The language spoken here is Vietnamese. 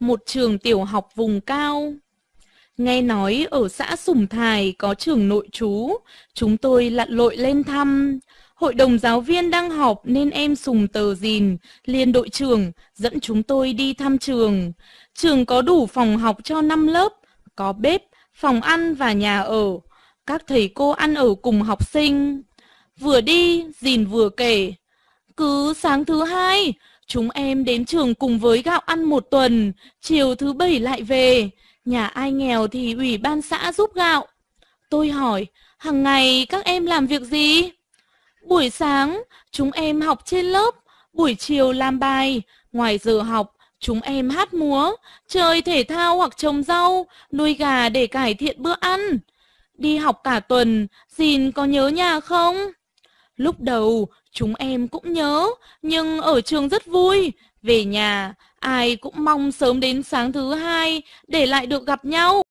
một trường tiểu học vùng cao. Nghe nói ở xã Sùng Thài có trường nội chú chúng tôi lặn lội lên thăm. Hội đồng giáo viên đang họp nên em sùng tờ dìn, liên đội trưởng dẫn chúng tôi đi thăm trường. Trường có đủ phòng học cho 5 lớp, có bếp, phòng ăn và nhà ở. Các thầy cô ăn ở cùng học sinh. Vừa đi, dìn vừa kể. Cứ sáng thứ hai, Chúng em đến trường cùng với gạo ăn một tuần, chiều thứ bảy lại về. Nhà ai nghèo thì ủy ban xã giúp gạo. Tôi hỏi, hàng ngày các em làm việc gì? Buổi sáng, chúng em học trên lớp, buổi chiều làm bài, ngoài giờ học, chúng em hát múa, chơi thể thao hoặc trồng rau, nuôi gà để cải thiện bữa ăn. Đi học cả tuần, xin có nhớ nhà không? Lúc đầu, chúng em cũng nhớ, nhưng ở trường rất vui. Về nhà, ai cũng mong sớm đến sáng thứ hai để lại được gặp nhau.